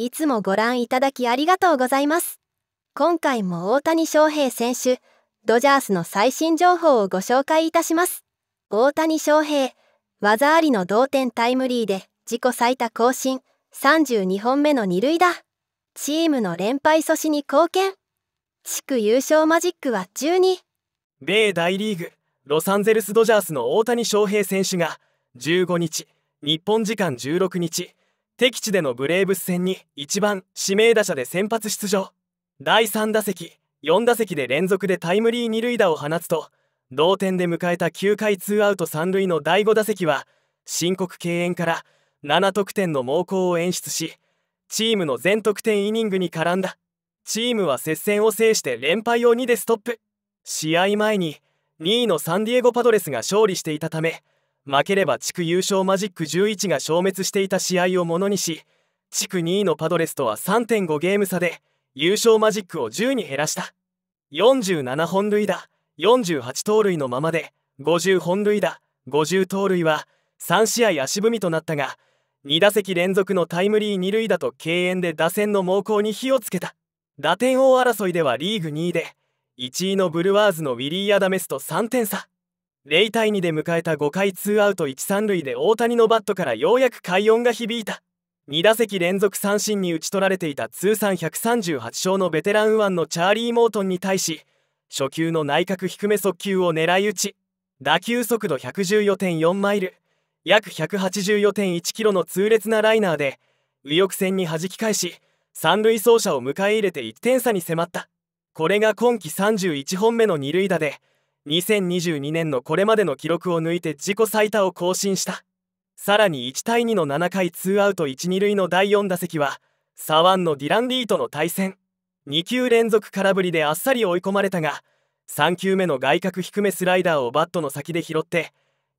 いつもご覧いただきありがとうございます。今回も大谷翔平選手、ドジャースの最新情報をご紹介いたします。大谷翔平、技ありの同点タイムリーで自己最多更新、32本目の二塁打。チームの連敗阻止に貢献。地区優勝マジックは12。米大リーグ、ロサンゼルス・ドジャースの大谷翔平選手が、15日、日本時間16日、敵地でのブレーブス戦に1番指名打者で先発出場第3打席4打席で連続でタイムリー二塁打を放つと同点で迎えた9回ツーアウト三塁の第5打席は申告敬遠から7得点の猛攻を演出しチームの全得点イニングに絡んだチームは接戦を制して連敗を2でストップ試合前に2位のサンディエゴパドレスが勝利していたため負ければ地区優勝マジック11が消滅していた試合をものにし地区2位のパドレスとは3.5ゲーム差で優勝マジックを10に減らした47本塁打48盗塁のままで50本塁打50盗塁は3試合足踏みとなったが2打席連続のタイムリー2塁打と敬遠で打線の猛攻に火をつけた打点王争いではリーグ2位で1位のブルワーズのウィリー・アダメスと3点差0対2で迎えた5回ツーアウト1、3塁で大谷のバットからようやく快音が響いた。2打席連続三振に打ち取られていた通算138勝のベテラン右腕のチャーリー・モートンに対し、初球の内角低め速球を狙い撃ち、打球速度114.4マイル、約184.1キロの痛烈なライナーで、右翼線に弾き返し、三塁走者を迎え入れて1点差に迫った。これが今季31本目の二塁打で、2022年のこれまでの記録を抜いて自己最多を更新したさらに1対2の7回ツーアウト 1・ 2塁の第4打席は左腕のディラン・リーとの対戦2球連続空振りであっさり追い込まれたが3球目の外角低めスライダーをバットの先で拾って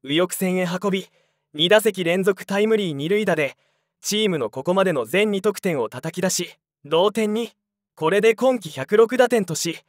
右翼線へ運び2打席連続タイムリー2塁打でチームのここまでの全2得点を叩き出し同点にこれで今季106打点とし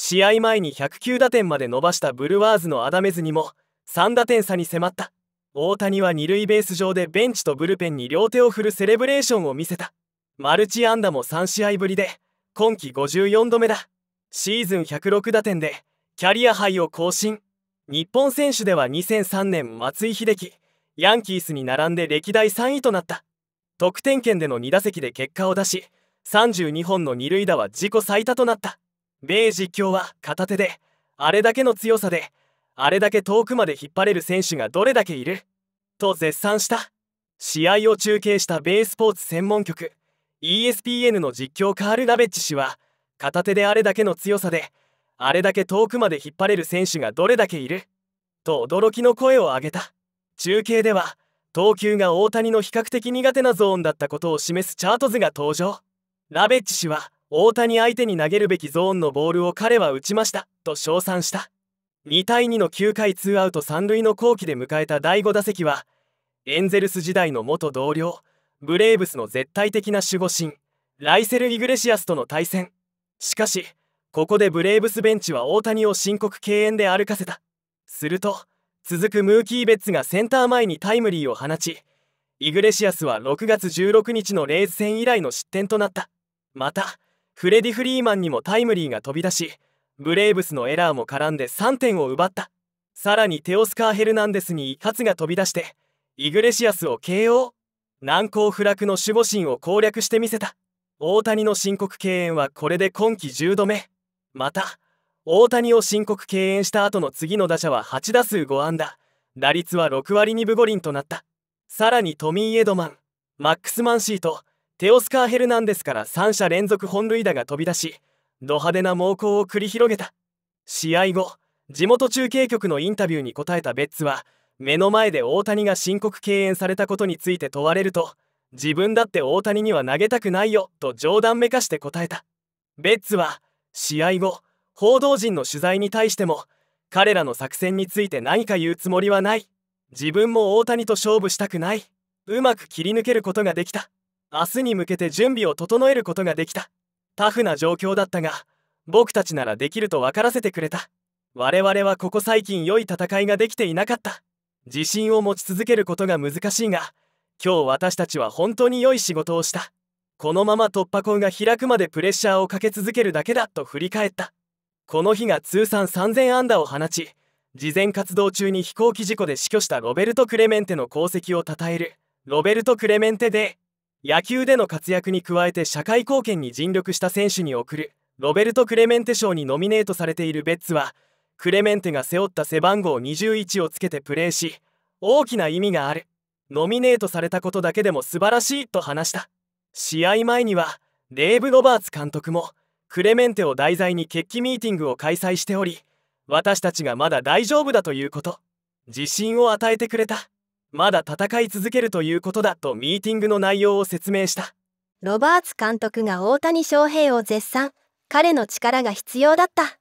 試合前に109打点まで伸ばしたブルワーズのアダメズにも3打点差に迫った大谷は二塁ベース上でベンチとブルペンに両手を振るセレブレーションを見せたマルチ安打も3試合ぶりで今季54度目だシーズン106打点でキャリアハイを更新日本選手では2003年松井秀喜ヤンキースに並んで歴代3位となった得点圏での2打席で結果を出し32本の二塁打は自己最多となった米実況は片手であれだけの強さであれだけ遠くまで引っ張れる選手がどれだけいると絶賛した試合を中継した米スポーツ専門局 ESPN の実況カール・ラベッチ氏は片手であれだけの強さであれだけ遠くまで引っ張れる選手がどれだけいると驚きの声を上げた中継では投球が大谷の比較的苦手なゾーンだったことを示すチャート図が登場ラベッチ氏は大谷相手に投げるべきゾーンのボールを彼は打ちましたと称賛した2対2の9回ツーアウト3塁の後期で迎えた第5打席はエンゼルス時代の元同僚ブレーブスの絶対的な守護神ライセル・イグレシアスとの対戦しかしここでブレーブスベンチは大谷を申告敬遠で歩かせたすると続くムーキー・ベッツがセンター前にタイムリーを放ちイグレシアスは6月16日のレイズ戦以来の失点となったまたフレディ・フリーマンにもタイムリーが飛び出しブレーブスのエラーも絡んで3点を奪ったさらにテオスカー・ヘルナンデスに一発が飛び出してイグレシアスを KO 難攻不落の守護神を攻略してみせた大谷の申告敬遠はこれで今季10度目また大谷を申告敬遠した後の次の打者は8打数5安打打率は6割2分5厘となったさらにトミー・エドマンマックス・マンシーとテオスカー・ヘルナンデスから3者連続本塁打が飛び出しド派手な猛攻を繰り広げた試合後地元中継局のインタビューに答えたベッツは目の前で大谷が申告敬遠されたことについて問われると自分だって大谷には投げたくないよと冗談めかして答えたベッツは試合後報道陣の取材に対しても彼らの作戦について何か言うつもりはない自分も大谷と勝負したくないうまく切り抜けることができた明日に向けて準備を整えることができたタフな状況だったが僕たちならできると分からせてくれた我々はここ最近良い戦いができていなかった自信を持ち続けることが難しいが今日私たちは本当に良い仕事をしたこのまま突破口が開くまでプレッシャーをかけ続けるだけだと振り返ったこの日が通算3000安打を放ち慈善活動中に飛行機事故で死去したロベルト・クレメンテの功績をたたえるロベルト・クレメンテデー野球での活躍に加えて社会貢献に尽力した選手に贈るロベルト・クレメンテ賞にノミネートされているベッツはクレメンテが背負った背番号21をつけてプレーし大きな意味があるノミネートされたことだけでも素晴らしいと話した試合前にはデーブ・ロバーツ監督もクレメンテを題材に決起ミーティングを開催しており私たちがまだ大丈夫だということ自信を与えてくれたまだ戦い続けるということだとミーティングの内容を説明したロバーツ監督が大谷翔平を絶賛彼の力が必要だった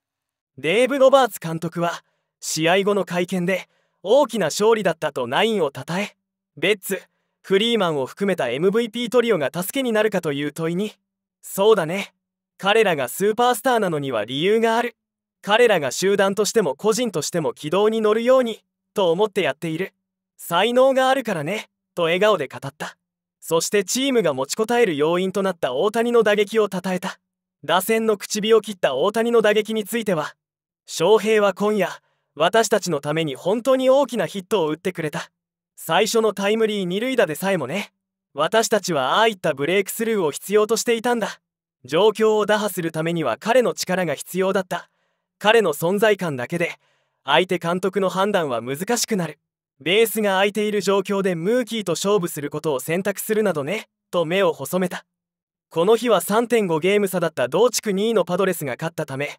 デーブ・ロバーツ監督は試合後の会見で大きな勝利だったとナインをたたえベッツフリーマンを含めた MVP トリオが助けになるかという問いにそうだね彼らがスーパースターなのには理由がある彼らが集団としても個人としても軌道に乗るようにと思ってやっている才能があるからねと笑顔で語ったそしてチームが持ちこたえる要因となった大谷の打撃をたたえた打線の唇を切った大谷の打撃については翔平は今夜私たちのために本当に大きなヒットを打ってくれた最初のタイムリー二塁打でさえもね私たちはああいったブレイクスルーを必要としていたんだ状況を打破するためには彼の力が必要だった彼の存在感だけで相手監督の判断は難しくなるベースが空いている状況でムーキーと勝負することを選択するなどねと目を細めたこの日は3.5ゲーム差だった同地区2位のパドレスが勝ったため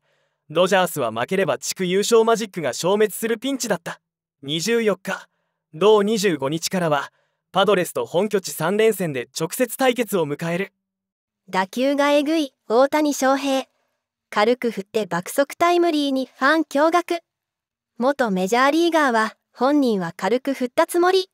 ドジャースは負ければ地区優勝マジックが消滅するピンチだった24日同25日からはパドレスと本拠地3連戦で直接対決を迎える打球がえぐい大谷翔平軽く振って爆速タイムリーにファン驚愕元メジャーリーガーは本人は軽く振ったつもり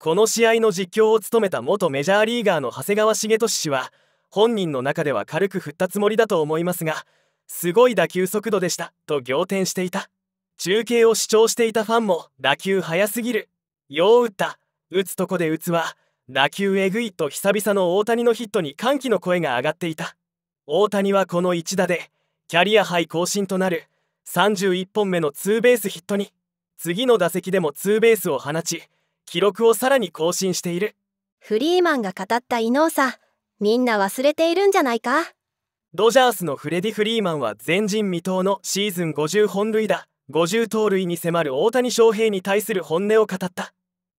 この試合の実況を務めた元メジャーリーガーの長谷川茂俊氏は本人の中では軽く振ったつもりだと思いますがすごい打球速度でしたと仰天していた中継を視聴していたファンも打球速すぎるよう打った打つとこで打つわ打球えぐいと久々の大谷のヒットに歓喜の声が上がっていた大谷はこの一打でキャリアハイ更新となる31本目のツーベースヒットに次の打席でもツーベースを放ち記録をさらに更新しているフリーマンが語った異能さみんな忘れているんじゃないかドジャースのフレディ・フリーマンは前人未到のシーズン50本塁打50盗塁に迫る大谷翔平に対する本音を語った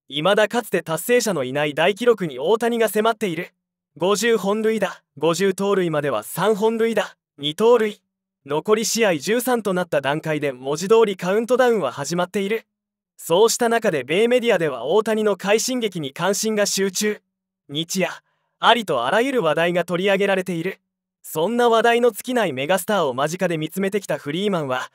未だかつて達成者のいない大記録に大谷が迫っている50本塁打50盗塁までは3本塁打2盗塁残り試合13となった段階で文字通りカウントダウンは始まっているそうした中で米メディアでは大谷の快進撃に関心が集中日夜ありとあらゆる話題が取り上げられているそんな話題の尽きないメガスターを間近で見つめてきたフリーマンは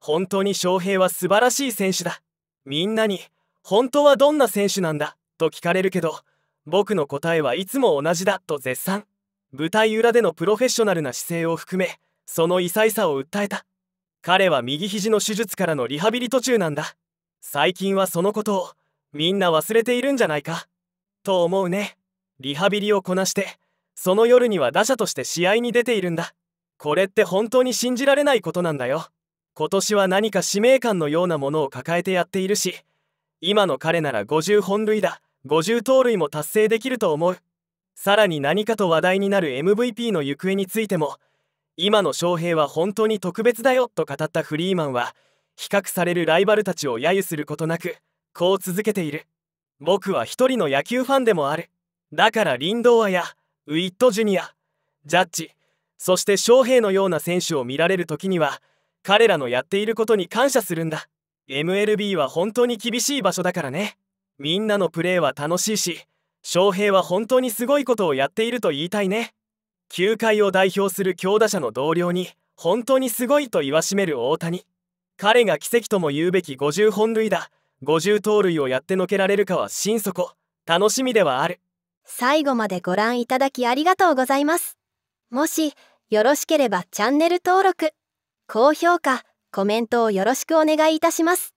本当に翔平は素晴らしい選手だみんなに本当はどんな選手なんだと聞かれるけど僕の答えはいつも同じだと絶賛舞台裏でのプロフェッショナルな姿勢を含めその異彩さを訴えた彼は右肘の手術からのリハビリ途中なんだ最近はそのことをみんな忘れているんじゃないかと思うねリハビリをこなしてその夜には打者として試合に出ているんだこれって本当に信じられないことなんだよ今年は何か使命感のようなものを抱えてやっているし今の彼なら50本塁打50盗塁も達成できると思うさらに何かと話題になる MVP の行方についても今の翔平は本当に特別だよと語ったフリーマンは比較されるライバルたちを揶揄することなくこう続けている僕は一人の野球ファンでもあるだからリンドーアやウィット・ジュニアジャッジそして翔平のような選手を見られる時には彼らのやっていることに感謝するんだ MLB は本当に厳しい場所だからねみんなのプレーは楽しいし翔平は本当にすごいことをやっていると言いたいね球界を代表する強打者の同僚に本当にすごいと言わしめる大谷彼が奇跡とも言うべき50本塁打50盗塁をやってのけられるかは心底楽しみではある最後までご覧いただきありがとうございますもしよろしければチャンネル登録高評価コメントをよろしくお願いいたします